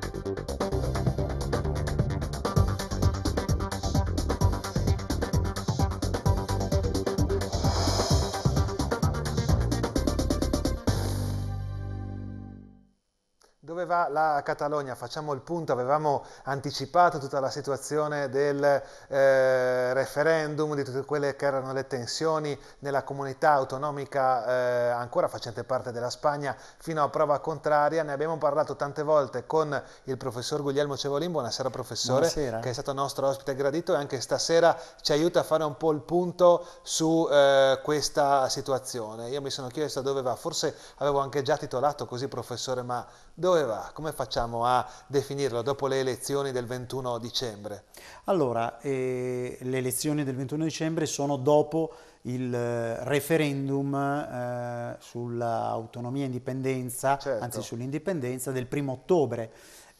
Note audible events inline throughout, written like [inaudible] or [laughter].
Thank you. riguarda la Catalogna, facciamo il punto, avevamo anticipato tutta la situazione del eh, referendum, di tutte quelle che erano le tensioni nella comunità autonomica eh, ancora facente parte della Spagna fino a prova contraria, ne abbiamo parlato tante volte con il professor Guglielmo Cevolin, buonasera professore, buonasera. che è stato nostro ospite gradito e anche stasera ci aiuta a fare un po' il punto su eh, questa situazione. Io mi sono chiesto dove va, forse avevo anche già titolato così professore, ma dove va? Come facciamo a definirlo dopo le elezioni del 21 dicembre? Allora, eh, le elezioni del 21 dicembre sono dopo il eh, referendum eh, sull'autonomia e indipendenza, certo. anzi sull'indipendenza del primo ottobre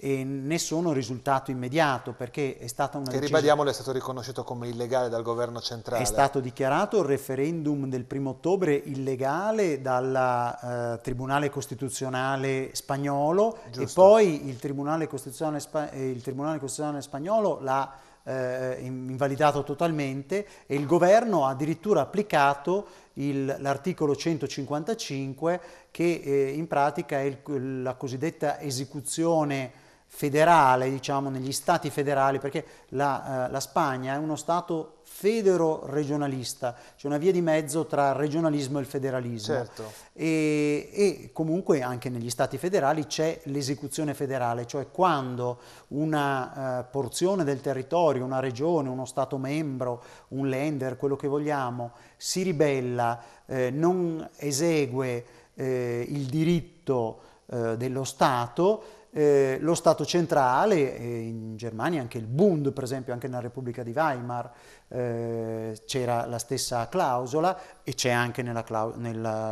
e nessuno sono risultato immediato perché è stata una... Che decisione... ribadiamolo è stato riconosciuto come illegale dal governo centrale. È stato dichiarato il referendum del primo ottobre illegale dal eh, Tribunale Costituzionale spagnolo Giusto. e poi il Tribunale Costituzionale, spa... Eh, il Tribunale Costituzionale spagnolo l'ha eh, invalidato totalmente e il governo ha addirittura applicato il, l'articolo 155 che eh, in pratica è il, la cosiddetta esecuzione federale, diciamo, negli stati federali, perché la, eh, la Spagna è uno stato federo-regionalista, c'è una via di mezzo tra regionalismo e il federalismo. Certo. E, e, comunque anche negli stati federali c'è l'esecuzione federale, cioè quando una eh, porzione del territorio, una regione, uno stato membro, un lender, quello che vogliamo, si ribella, eh, non esegue eh, il diritto eh, dello Stato, eh, lo Stato centrale, eh, in Germania anche il Bund, per esempio anche nella Repubblica di Weimar eh, c'era la stessa clausola e c'è anche nel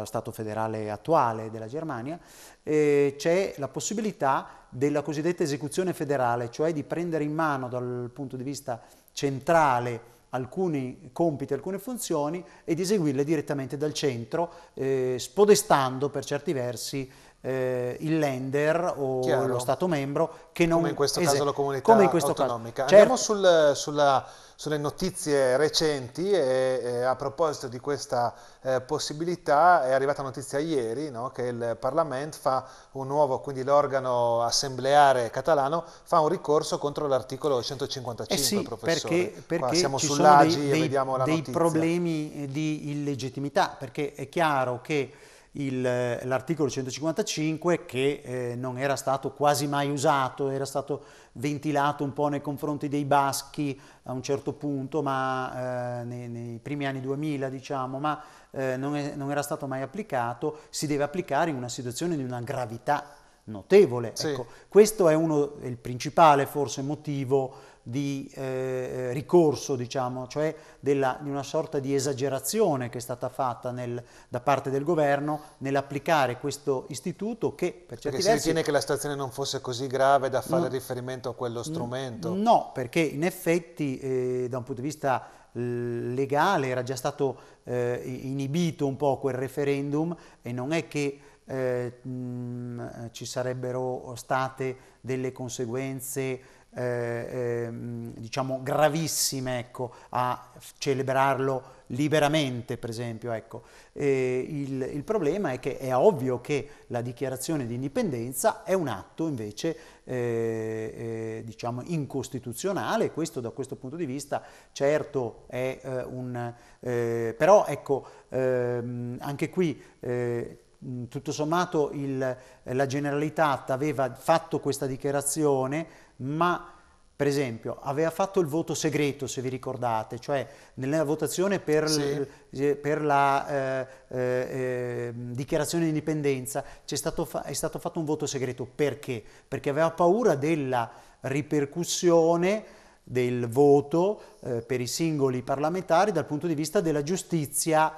Stato federale attuale della Germania, c'è la possibilità della cosiddetta esecuzione federale, cioè di prendere in mano dal punto di vista centrale alcuni compiti, alcune funzioni e di eseguirle direttamente dal centro, eh, spodestando per certi versi eh, il lender o Chiaro. lo Stato membro che non... Come in questo caso la comunità economica. Andiamo certo. sul, sulla, sulle notizie recenti e, e, a proposito di questa eh, possibilità è arrivata notizia ieri no? che il Parlamento fa un nuovo, quindi l'organo assembleare catalano fa un ricorso contro l'articolo 155, eh sì, professore. Perché, perché siamo sull'AGI e vediamo la dei notizia. problemi di illegittimità, perché è chiaro che eh, l'articolo 155 che eh, non era stato quasi mai usato, era stato ventilato un po' nei confronti dei baschi a un certo punto, ma eh, nei, nei, primi anni 2000 diciamo, ma eh, non, è, non, era stato mai applicato, si deve applicare in una situazione di una gravità notevole. Sì. Ecco, questo è uno, il principale forse motivo di eh, eh, ricorso, diciamo, cioè della, di una sorta di esagerazione che è stata fatta nel, da parte del governo nell'applicare questo istituto che per certi perché versi... si ritiene che la situazione non fosse così grave da fare no, mm. riferimento a quello mm, strumento? No, perché in effetti eh, da un punto di vista legale era già stato eh, inibito un po' quel referendum e non è che eh, mh, mm, ci sarebbero state delle conseguenze eh, ehm, diciamo gravissime ecco, a celebrarlo liberamente, per esempio. Ecco. Il, il, problema è che è ovvio che la dichiarazione di indipendenza è un atto invece eh, eh, diciamo incostituzionale, questo da questo punto di vista certo è eh, un... Eh, però ecco, ehm, anche qui eh, tutto sommato il, la Generalitat aveva fatto questa dichiarazione ma per esempio aveva fatto il voto segreto, se vi ricordate, cioè nella votazione per, sì. l, eh, per la eh, eh, ehm, dichiarazione di indipendenza stato fa- è stato fatto un voto segreto perché? Perché aveva paura della ripercussione del voto eh, per i singoli parlamentari dal punto di vista della giustizia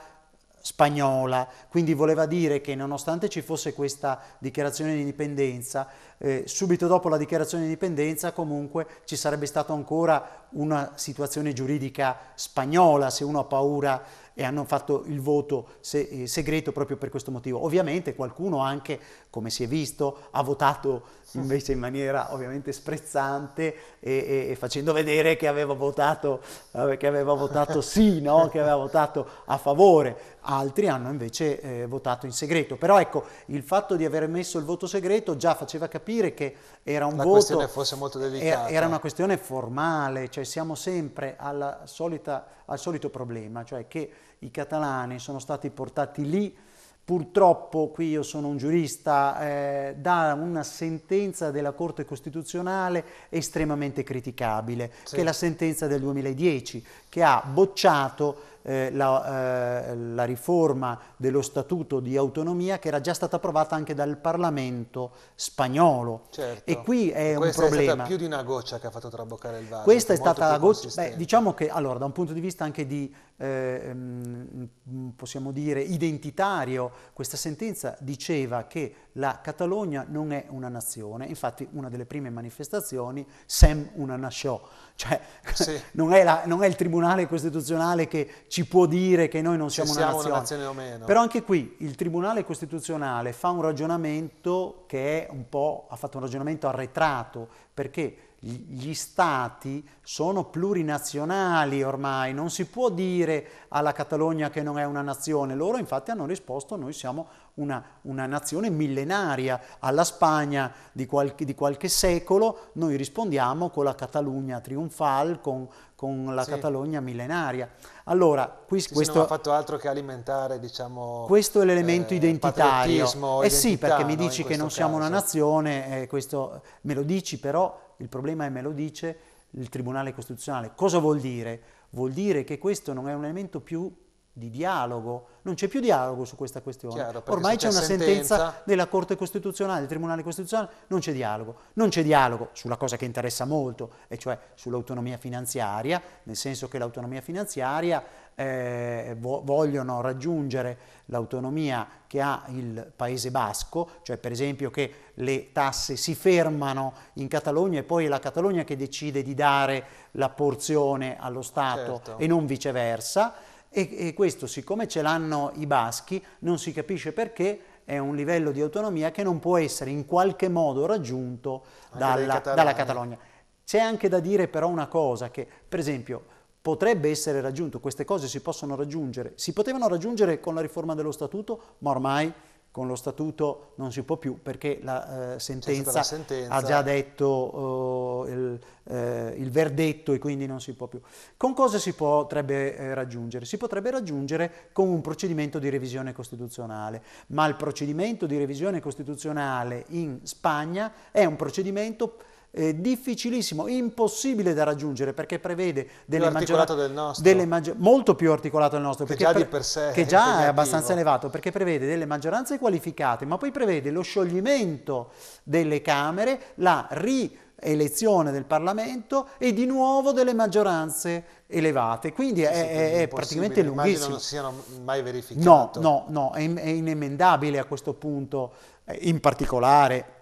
spagnola, quindi voleva dire che nonostante ci fosse questa dichiarazione di indipendenza, eh, subito dopo la dichiarazione di indipendenza comunque ci sarebbe stata ancora una situazione giuridica spagnola se uno ha paura e hanno fatto il voto se, eh, segreto proprio per questo motivo. Ovviamente qualcuno anche, come si è visto, ha votato invece in maniera ovviamente sprezzante e, e, e facendo vedere che aveva votato, eh, che aveva votato sì, no? [laughs] che aveva votato a favore. Altri hanno invece eh, votato in segreto. Però ecco, il fatto di aver messo il voto segreto già faceva capire capire che era un La voto... fosse molto delicata. Era una questione formale, cioè siamo sempre solita, al solito problema, cioè che i catalani sono stati portati lì purtroppo, qui io sono un giurista, eh, da una sentenza della Corte Costituzionale estremamente criticabile, sì. che è la sentenza del 2010, che ha bocciato eh, la, eh, la, riforma dello Statuto di autonomia che era già stata approvata anche dal Parlamento spagnolo. Certo. E qui è Questa un problema. Questa è stata più di una goccia che ha fatto traboccare il vaso. Questa è stata la goccia, beh, diciamo che allora, da un punto di vista anche di eh, ehm, possiamo dire, identitario, questa sentenza diceva che la Catalogna non è una nazione, infatti una delle prime manifestazioni, sem una nasciò, cioè sì. [laughs] non, è la, non, è il Tribunale Costituzionale che ci può dire che noi non siamo, siamo una, nazione. una nazione o meno. Però anche qui il Tribunale Costituzionale fa un ragionamento che è un po', ha fatto un ragionamento arretrato, perché gli stati sono plurinazionali ormai, non si può dire alla Catalogna che non è una nazione, loro infatti hanno risposto noi siamo una, una nazione millenaria, alla Spagna di qualche, di qualche, secolo noi rispondiamo con la Catalogna trionfal, con, con la sì. Catalogna millenaria. Allora, qui, sì, questo, non ha fatto altro che alimentare, diciamo, questo è eh, l'elemento eh, identitario. Eh sì, perché mi dici no, che non caso. siamo una nazione, eh, questo me lo dici però il problema è me lo dice il Tribunale Costituzionale. Cosa vuol dire? Vuol dire che questo non è un elemento più di dialogo, non c'è più dialogo su questa questione. Chiaro, Ormai c'è una sentenza... sentenza... della Corte Costituzionale, del Tribunale Costituzionale, non c'è dialogo. Non c'è dialogo sulla cosa che interessa molto, e cioè sull'autonomia finanziaria, nel senso che l'autonomia finanziaria eh, vo- vogliono raggiungere l'autonomia che ha il Paese Basco, cioè per esempio che le tasse si fermano in Catalogna e poi è la Catalogna che decide di dare la porzione allo Stato certo. e non viceversa e, e questo siccome ce l'hanno i baschi non si capisce perché è un livello di autonomia che non può essere in qualche modo raggiunto dalla, dalla Catalogna. C'è anche da dire però una cosa che per esempio potrebbe essere raggiunto, queste cose si possono raggiungere, si potevano raggiungere con la riforma dello statuto ma ormai con lo statuto non si può più perché la, eh, sentenza, la sentenza, ha già detto eh, il, eh, il, verdetto e quindi non si può più. Con cosa si potrebbe eh, raggiungere? Si potrebbe raggiungere con un procedimento di revisione costituzionale, ma il procedimento di revisione costituzionale in Spagna è un procedimento eh, difficilissimo, impossibile da raggiungere perché prevede delle maggiorate del maggi- molto più articolato del nostro, che già, pre- che già è, abbastanza elevato, perché prevede delle maggioranze qualificate, ma poi prevede lo scioglimento delle Camere, la rielezione del Parlamento e di nuovo delle maggioranze elevate. Quindi sì, è, è, è praticamente lunghissimo. non siano mai verificati. No, no, no, è, è inemendabile a questo punto, eh, in particolare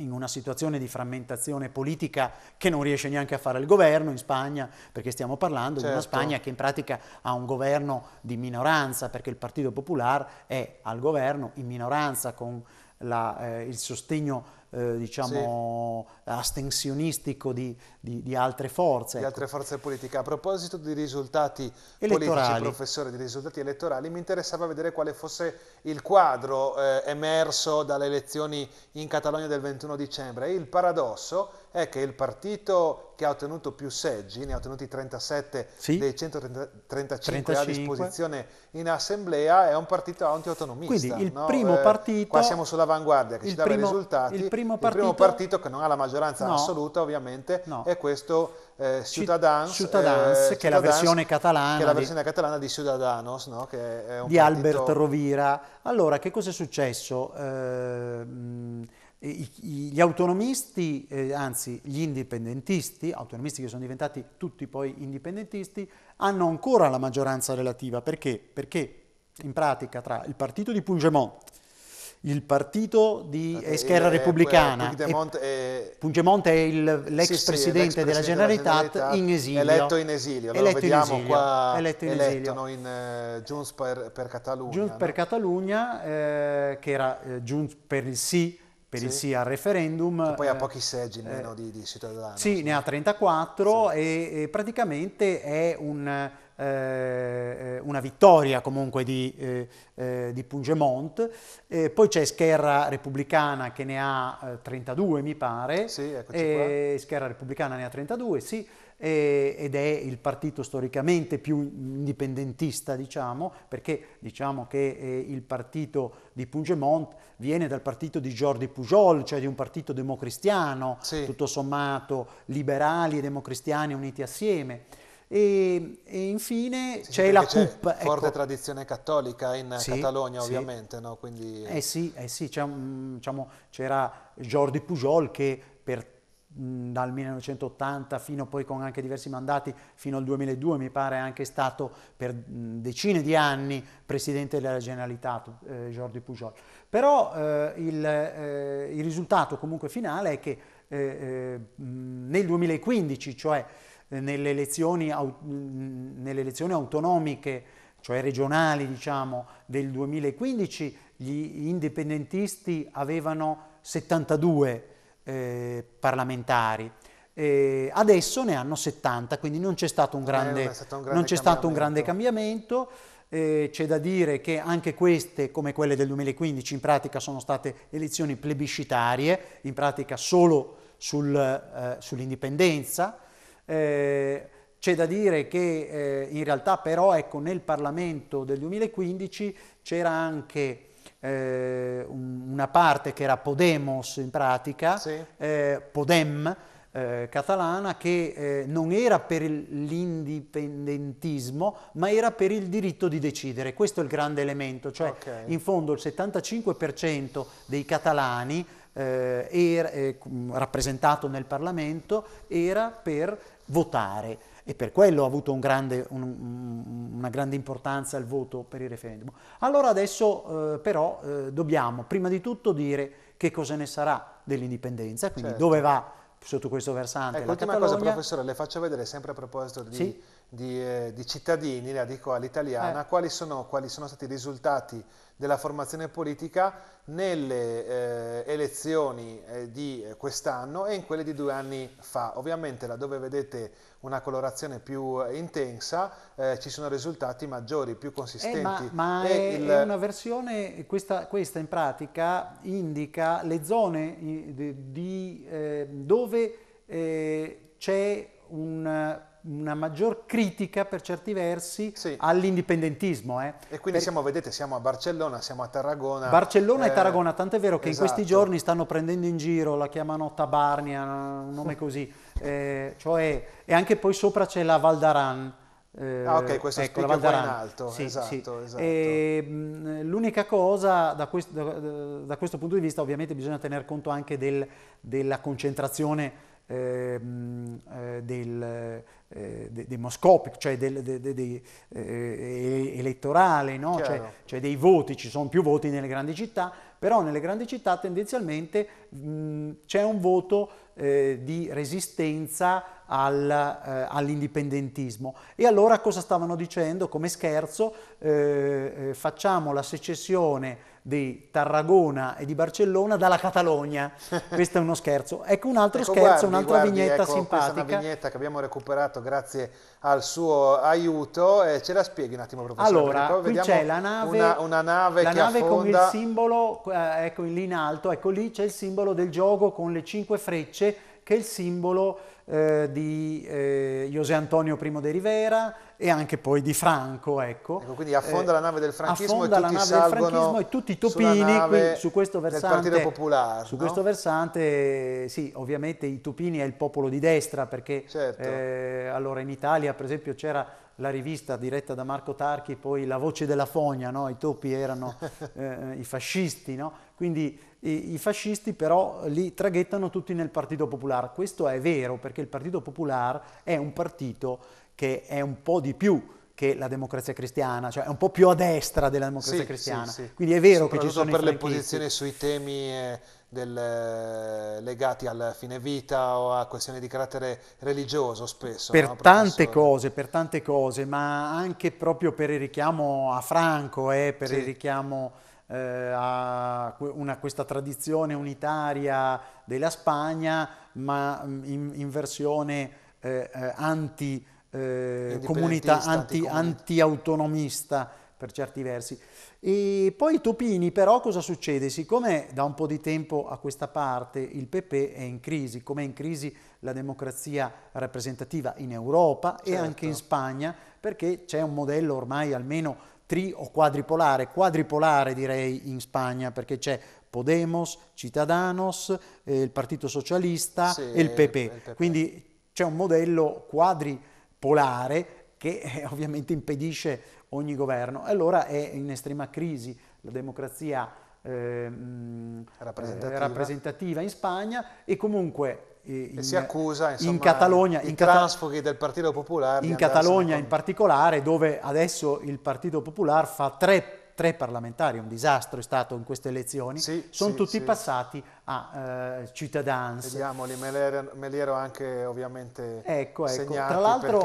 in una situazione di frammentazione politica che non riesce neanche a fare il governo in Spagna, perché stiamo parlando certo. di una certo. Spagna che in pratica ha un governo di minoranza, perché il Partito Popolare è al governo in minoranza con la, eh, il sostegno eh, diciamo, sì. astensionistico di, di, di altre forze. Di altre ecco. forze politiche. A proposito di risultati elettorali. politici, professore, di risultati elettorali, mi interessava vedere quale fosse il quadro eh, emerso dalle elezioni in Catalogna del 21 dicembre. Il paradosso è che il partito che ha ottenuto più seggi, ne ha ottenuti 37 sì. dei 135 a disposizione in assemblea, è un partito anti-autonomista. Quindi il no? primo eh, partito... Qua siamo sull'avanguardia che ci dà i risultati. Il primo, partito, il primo partito che non ha la maggioranza no, assoluta ovviamente no e questo eh, Ciutadans, Ciutadans eh, che è la versione catalana, che è la versione di, catalana di Ciudadanos, no? che è un di partito... Albert Rovira. Allora, che cosa è successo? Eh, gli autonomisti, eh, anzi gli indipendentisti, autonomisti che sono diventati tutti poi indipendentisti, hanno ancora la maggioranza relativa. Perché? Perché in pratica tra il partito di Puigdemont, il partito di eh, eh Esquerra eh, Repubblicana. Eh, Pungemonte è, l'ex sì, sì, presidente della Generalitat in esilio. Eletto in esilio, allora eletto vediamo in esilio, qua eletto in eletto, esilio. No, in Junts per, per, Catalunya. Junts no? per Catalunya, che era eh, Junts per il sì per sì. il sì al referendum. Che poi ha pochi seggi meno di, di cittadinanza. Sì, ne ha 34 e, e praticamente è un eh, eh, una vittoria comunque di, eh, eh di Puigdemont, eh, poi c'è Scherra Repubblicana che ne ha 32 eh, mi pare, sì, Scherra Repubblicana ne ha 32, sì, ed è il partito storicamente più indipendentista, diciamo, perché diciamo che il partito di Puigdemont viene dal partito di Jordi Pujol, cioè di un partito democristiano, sì. tutto sommato, liberali e democristiani uniti assieme. E, e infine sì, c'è la CUP. C'è ecco. forte tradizione cattolica in sì, Catalogna, ovviamente. No? Quindi... Eh sì, eh sì un, diciamo, c'era Jordi Pujol che per dal 1980 fino poi con anche diversi mandati fino al 2002 mi pare anche stato per decine di anni presidente della Generalitat eh, Jordi Pujol però eh, il, eh, il, risultato comunque finale è che eh, eh, nel 2015 cioè nelle elezioni, nelle elezioni autonomiche, cioè regionali diciamo, del 2015, gli indipendentisti avevano 72 eh, parlamentari. E adesso ne hanno 70, quindi non c'è stato un eh, grande, eh, stato un grande non c'è stato un grande cambiamento. Eh, c'è da dire che anche queste, come quelle del 2015, in pratica sono state elezioni plebiscitarie, in pratica solo sul, eh, sull'indipendenza, eh, c'è da dire che eh, in realtà però ecco, nel Parlamento del 2015 c'era anche eh, un, una parte che era Podemos in pratica, sì. Eh, Podem, eh, catalana che eh, non era per l'indipendentismo ma era per il diritto di decidere. Questo è il grande elemento, cioè okay. in fondo il 75% dei catalani eh, era, eh, rappresentato nel Parlamento era per votare e per quello ha avuto un grande, un, una grande importanza il voto per il referendum. Allora adesso eh, però eh, dobbiamo prima di tutto dire che cosa ne sarà dell'indipendenza, quindi certo. dove va sotto questo versante ecco, la Catalogna. l'ultima cosa professore, le faccio vedere sempre a proposito di... Sì? di, eh, di cittadini, la dico all'italiana, eh. quali, sono, quali sono stati i risultati della formazione politica nelle eh, elezioni eh, di quest'anno e in quelle di due anni fa. Ovviamente laddove vedete una colorazione più eh, intensa eh, ci sono risultati maggiori, più eh, consistenti. ma, ma è, il... è, una versione, questa, questa, in pratica indica le zone di, di, eh, dove c'è un una maggior critica per certi versi sì. all'indipendentismo. Eh. E quindi per... siamo, vedete, siamo a Barcellona, siamo a Tarragona. Barcellona eh... e Tarragona, tant'è vero che esatto. in questi giorni stanno prendendo in giro, la chiamano Tabarnia, un nome [laughs] così, eh, cioè, e anche poi sopra c'è la Valdaran. Eh, ah, ok, questo ecco, è in alto. Sì, esatto, sì. esatto. E, mh, mm, l'unica cosa, da questo, da, da questo, punto di vista, ovviamente bisogna tener conto anche del, della concentrazione Ehm, eh, del, eh, demoscopico, cioè del, de, de, de, eh, elettorale, no? cioè, cioè, dei voti, ci sono più voti nelle grandi città, però nelle grandi città tendenzialmente mh, c'è un voto eh, di resistenza al, eh, all'indipendentismo. E allora cosa stavano dicendo? Come scherzo, eh, eh facciamo la secessione di Tarragona e di Barcellona dalla Catalogna. [laughs] Questo è uno scherzo. Ecco un altro ecco, scherzo, guardi, un'altra guardi, vignetta ecco, simpatica. Questa è una vignetta che abbiamo recuperato grazie al suo aiuto. Eh, ce la spieghi un attimo, professore? Allora, qui c'è la nave, una, una nave la nave affonda... con il simbolo, eh, ecco lì in alto, ecco lì c'è il simbolo del gioco con le cinque frecce che è il simbolo eh, di eh, José Antonio I de Rivera e anche poi di Franco. Ecco. ecco quindi affonda eh, la nave del franchismo, e tutti, franchismo e tutti i topini qui, su questo versante. Popolare, su no? questo versante, sì, ovviamente i topini è il popolo di destra perché certo. Eh, allora in Italia per esempio c'era la rivista diretta da Marco Tarchi, poi La voce della fogna, no? i topi erano [laughs] eh, i fascisti, no? quindi i, fascisti però li traghettano tutti nel Partito Popolare. Questo è vero perché il Partito Popolare è un partito che è un po' di più che la democrazia cristiana, cioè è un po' più a destra della democrazia sì, cristiana. Sì, sì. Quindi è vero che ci sono... per le posizioni sui temi... Eh, del, eh, legati alla fine vita o a questioni di carattere religioso spesso. Per no, tante cose, per tante cose, ma anche proprio per il richiamo a Franco, eh, per sì. il richiamo eh, a una, questa tradizione unitaria della Spagna, ma mm, in, in versione eh, eh anti, eh, comunità, anti, anti autonomista per certi versi. E poi Topini però cosa succede? Siccome da un po' di tempo a questa parte il PP è in crisi, come è in crisi la democrazia rappresentativa in Europa certo. e anche certo. in Spagna, perché c'è un modello ormai almeno tri o quadripolare, quadripolare direi in Spagna perché c'è Podemos, Cittadanos, eh, il Partito Socialista sì, e il PP. il PP. Quindi c'è un modello quadripolare che eh, ovviamente impedisce ogni governo. E Allora è in estrema crisi la democrazia ehm, eh, rappresentativa. rappresentativa in Spagna e comunque in, si accusa insomma, in Catalogna, i in transfughi del Partito Popolare. In Catalogna in particolare, dove adesso il Partito Popolare fa tre, tre, parlamentari, un disastro è stato in queste elezioni, sì, sono sì, tutti sì. passati a eh, cittadans. Vediamo, li meliero anche ovviamente Ecco, ecco. Tra l'altro,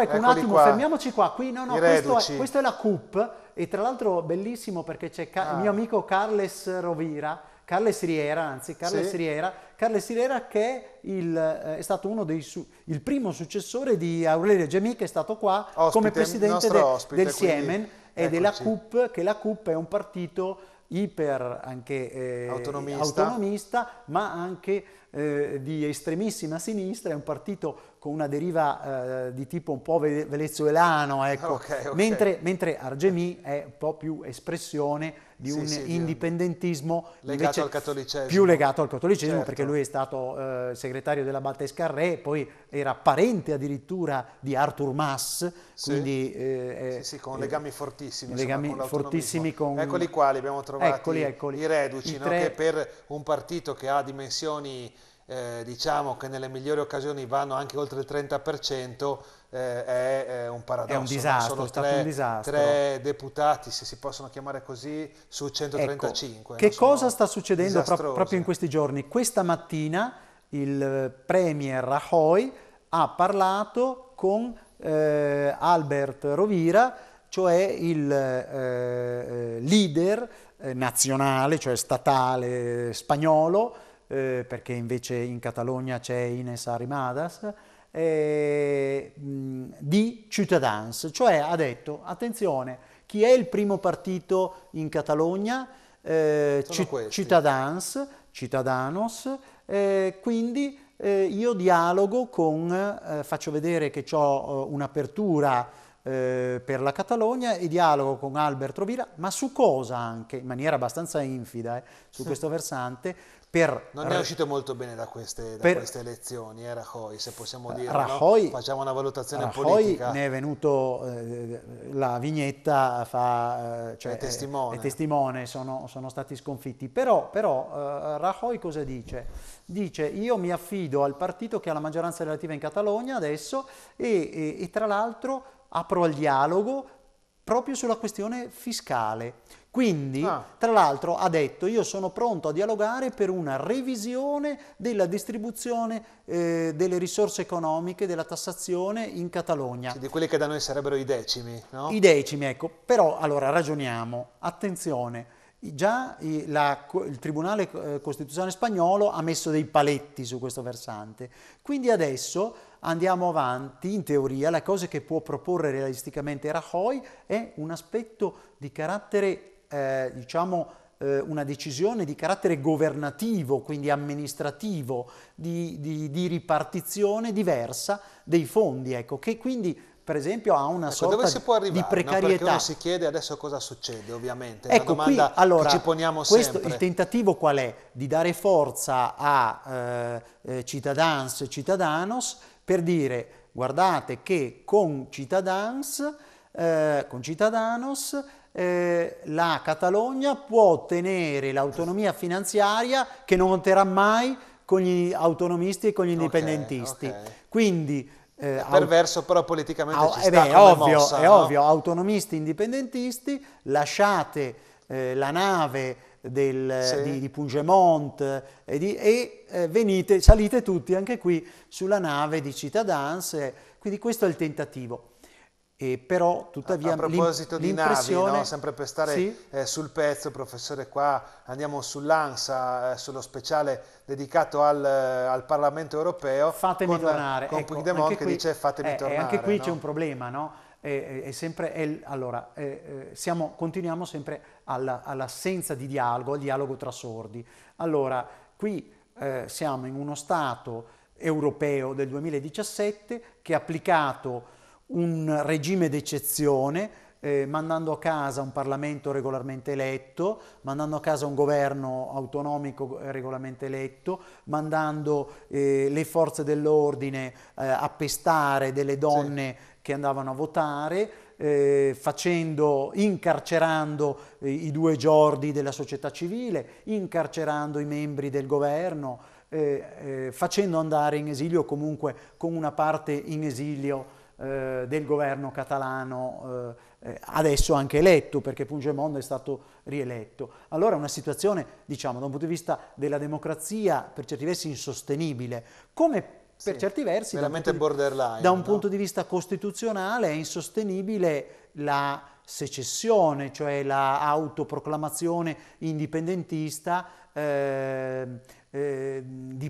ecco un attimo, qua, fermiamoci qua. Qui, no, no, questo è, questo è, la CUP e tra l'altro bellissimo perché c'è ah. il mio amico Carles Rovira Carles Riera, anzi Carles sì. Riera, Carles Riera che è, il, eh, è stato uno dei su, il primo successore di Aurelio Gemì che è stato qua ospite, come presidente de, ospite, del quindi, Siemen e della CUP, che la CUP è un partito iper anche eh, autonomista. autonomista. ma anche eh, di estremissima sinistra, è un partito con una deriva eh, di tipo un po' venezuelano, ecco. okay, okay. mentre, mentre Argemì è un po' più espressione di sì, un sì, indipendentismo legato al cattolicesimo. più legato al cattolicesimo certo. perché lui è stato eh, segretario della Baltescarré, poi era parente addirittura di Arthur Mas, sì. quindi eh, sì, con legami fortissimi, legami insomma, con fortissimi con... Eccoli qua, li abbiamo trovati, eccoli, eccoli. i reduci, I tre... che per un partito che ha dimensioni eh, diciamo che nelle migliori occasioni vanno anche oltre il 30%, eh, è, è, eh, un paradosso. È un disastro, sono tre, disastro. tre, deputati, se si possono chiamare così, su 135. Ecco, che cosa sta succedendo pro proprio in questi giorni? Questa mattina il eh, Premier Rajoy ha parlato con eh, Albert Rovira, cioè il eh, leader nazionale, cioè statale spagnolo, eh, perché invece in Catalogna c'è Ines Arimadas, eh, di Ciutadans, cioè ha detto, attenzione, chi è il primo partito in Catalogna? Eh, C- Cittadans, eh, quindi eh, io dialogo con, eh, faccio vedere che ho eh, un'apertura eh, per la Catalogna e dialogo con Albert Rovira, ma su cosa anche, in maniera abbastanza infida, eh, su sì. questo versante, per, non è uscito molto bene da queste, da per, queste elezioni, eh, Rajoy, se possiamo eh, dire. Rajoy, no? Facciamo una valutazione Rajoy politica. ne è venuto, eh, la vignetta fa, eh, cioè, è testimone, è testimone sono, sono, stati sconfitti. Però, però eh, Rajoy cosa dice? Dice io mi affido al partito che ha la maggioranza relativa in Catalogna adesso e, e, e tra l'altro apro al dialogo proprio sulla questione fiscale. Quindi, ah. tra l'altro, ha detto io sono pronto a dialogare per una revisione della distribuzione eh, delle risorse economiche, della tassazione in Catalogna. Sì, di quelli che da noi sarebbero i decimi, no? I decimi, ecco. Però, allora, ragioniamo. Attenzione, Già la, il Tribunale eh, Costituzionale spagnolo ha messo dei paletti su questo versante, quindi adesso andiamo avanti, in teoria la cosa che può proporre realisticamente Rajoy è un aspetto di carattere, eh, diciamo, eh, una decisione di carattere governativo, quindi amministrativo, di, di, di ripartizione diversa dei fondi, ecco, che quindi per esempio ha una ecco, sorta arrivare, di precarietà. No? Perché uno si chiede adesso cosa succede ovviamente, ecco, è qui, allora, ci poniamo questo, sempre. Il tentativo qual è? Di dare forza a eh, eh, cittadans e cittadanos per dire guardate che con cittadans, eh, con cittadanos eh, la Catalogna può ottenere l'autonomia finanziaria che non otterrà mai con gli autonomisti e con gli indipendentisti. Okay, okay. Quindi eh, perverso però politicamente au, ci eh beh, è ovvio, mossa, è no? ovvio, autonomisti indipendentisti, lasciate eh, la nave del, sì. di, di, Pungemont e, eh, di, e eh, venite, salite tutti anche qui sulla nave di Cittadans, eh, quindi questo è il tentativo. E però tuttavia a, proposito di navi, no? sempre per stare sì? eh, sul pezzo professore qua andiamo sull'ANSA eh, sullo speciale dedicato al, eh, al, Parlamento europeo fatemi con, tornare con ecco, Puigdemont che qui, dice fatemi eh, eh, tornare anche qui no? c'è un problema no? È, è sempre, è, allora, eh, siamo, continuiamo sempre alla, all'assenza di dialogo al dialogo tra sordi allora qui siamo in uno Stato europeo del 2017 che ha applicato un regime d'eccezione, eh, mandando a casa un Parlamento regolarmente eletto, mandando a casa un governo autonomico eh, regolarmente eletto, mandando eh, le forze dell'ordine eh, a pestare delle donne sì. che andavano a votare, eh, facendo, incarcerando eh, i due giordi della società civile, incarcerando i membri del governo, facendo andare in esilio comunque con una parte in esilio eh, del governo catalano, eh, eh, adesso anche eletto, perché Puigdemont è stato rieletto. Allora è una situazione, diciamo, da un punto di vista della democrazia, per certi versi insostenibile. Come per sì, certi versi, da un, da un no? punto di vista costituzionale è insostenibile la secessione, cioè la indipendentista eh,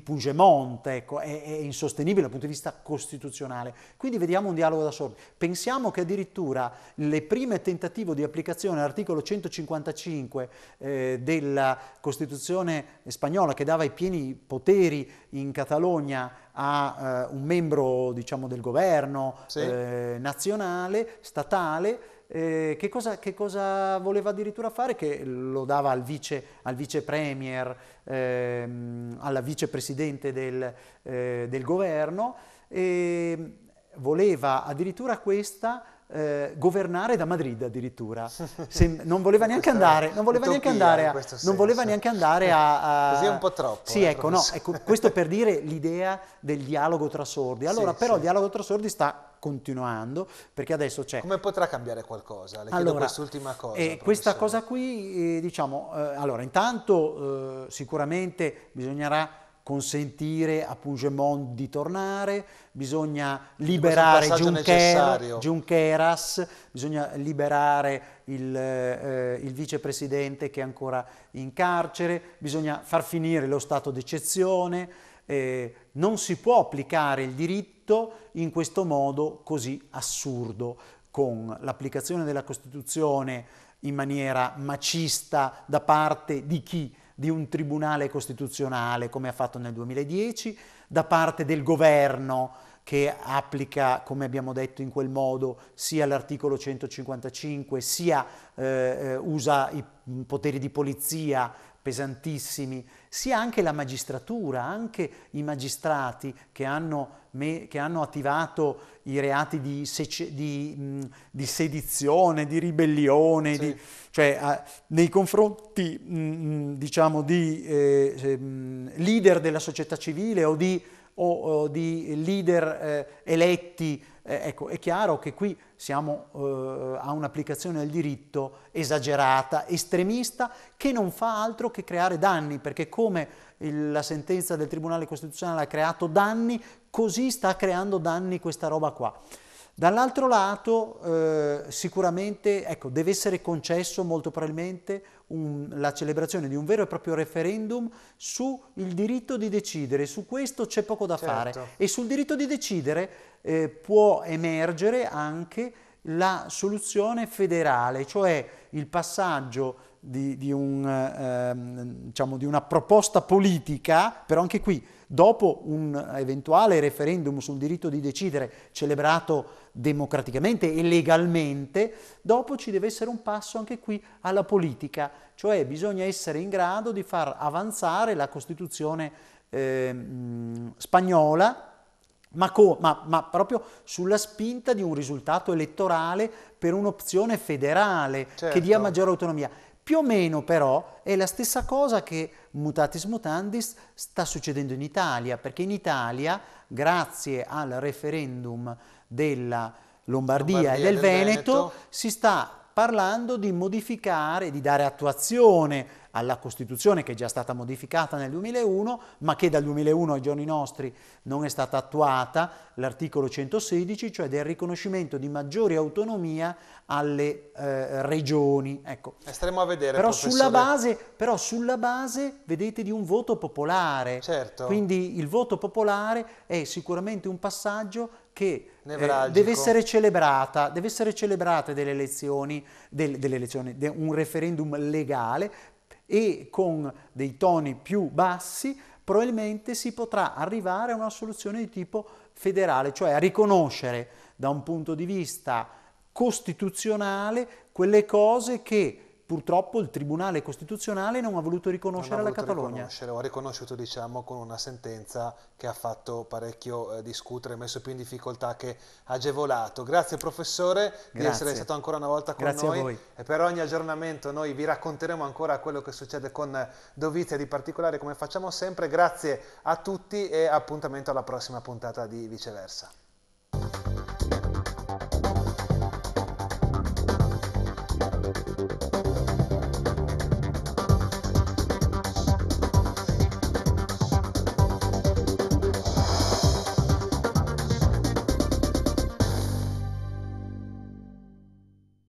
Pugemonte, ecco, è, è, insostenibile dal punto di vista costituzionale. Quindi vediamo un dialogo da sordi. Pensiamo che addirittura le prime tentative di applicazione dell'articolo 155 eh, della Costituzione spagnola che dava i pieni poteri in Catalogna a eh, un membro diciamo, del governo sì. eh, nazionale, statale, eh, che, cosa, che, cosa, voleva addirittura fare? Che lo dava al vice, al vice premier, ehm, alla vicepresidente del, eh, del governo, e voleva addirittura questa eh, governare da Madrid addirittura. Se, [laughs] non voleva neanche andare, non voleva neanche andare, a, non voleva neanche andare a, [laughs] a... Così è un po' troppo. Sì, eh, ecco, no, ecco, questo per [laughs] dire l'idea del dialogo tra sordi. Allora, sì, però sì. il dialogo tra sordi sta continuando, perché adesso c'è... Come potrà cambiare qualcosa? Le allora, quest'ultima cosa. Eh, questa cosa qui, eh, diciamo, eh, allora, intanto eh, sicuramente bisognerà consentire a Puigdemont di tornare, bisogna liberare Juncker, Junqueras, bisogna liberare il, eh, il, vicepresidente che è ancora in carcere, bisogna far finire lo stato d'eccezione, eh, non si può applicare il diritto in questo modo così assurdo, con l'applicazione della Costituzione in maniera macista da parte di chi di un tribunale costituzionale, come ha fatto nel 2010, da parte del governo che applica, come abbiamo detto in quel modo, sia l'articolo 155, sia eh, eh, usa i poteri di polizia pesantissimi, sia anche la magistratura, anche i magistrati che hanno, me, che hanno attivato i reati di, sece, di, mm, di sedizione, di ribellione, sì. di, cioè a, nei confronti mh, mm, mm, diciamo, di eh, leader della società civile o di, o, o leader eh, eletti eh, ecco, è chiaro che qui siamo eh, a un'applicazione del diritto esagerata, estremista, che non fa altro che creare danni, perché come il, la sentenza del Tribunale Costituzionale ha creato danni, così sta creando danni questa roba qua. Dall'altro lato eh, sicuramente ecco, deve essere concesso molto probabilmente un, la celebrazione di un vero e proprio referendum sul diritto di decidere, su questo c'è poco da certo. fare e sul diritto di decidere eh, può emergere anche la soluzione federale, cioè il passaggio di, di, un, eh, diciamo, di, una proposta politica, però anche qui, dopo un eventuale referendum sul diritto di decidere celebrato democraticamente e legalmente, dopo ci deve essere un passo anche qui alla politica, cioè bisogna essere in grado di far avanzare la Costituzione eh, spagnola ma, ma, ma proprio sulla spinta di un risultato elettorale per un'opzione federale certo. che dia certo. maggiore autonomia. Più o meno però è la stessa cosa che mutatis mutandis sta succedendo in Italia, perché in Italia, grazie al referendum della Lombardia, Lombardia e del, del Veneto, Veneto, si sta parlando di modificare, di dare attuazione alla Costituzione che è già stata modificata nel 2001, ma che dal 2001 ai giorni nostri non è stata attuata, l'articolo 116, cioè del riconoscimento di maggiore autonomia alle eh, regioni. Ecco. Estremo eh, a vedere, però sulla, base, però sulla base, vedete, di un voto popolare. Certo. Quindi il voto popolare è sicuramente un passaggio che eh, deve essere celebrata, deve essere celebrate delle elezioni, del, delle elezioni de, un referendum legale e con dei toni più bassi probabilmente si potrà arrivare a una soluzione di tipo federale, cioè a riconoscere da un punto di vista costituzionale quelle cose che purtroppo il Tribunale Costituzionale non ha voluto riconoscere ha voluto la Catalogna. Riconoscere, ho riconosciuto diciamo, con una sentenza che ha fatto parecchio eh, discutere, messo più in difficoltà che agevolato. Grazie professore Grazie. di essere stato ancora una volta con Grazie noi e per ogni aggiornamento noi vi racconteremo ancora quello che succede con Dovizia di particolare come facciamo sempre. Grazie a tutti e appuntamento alla prossima puntata di Viceversa.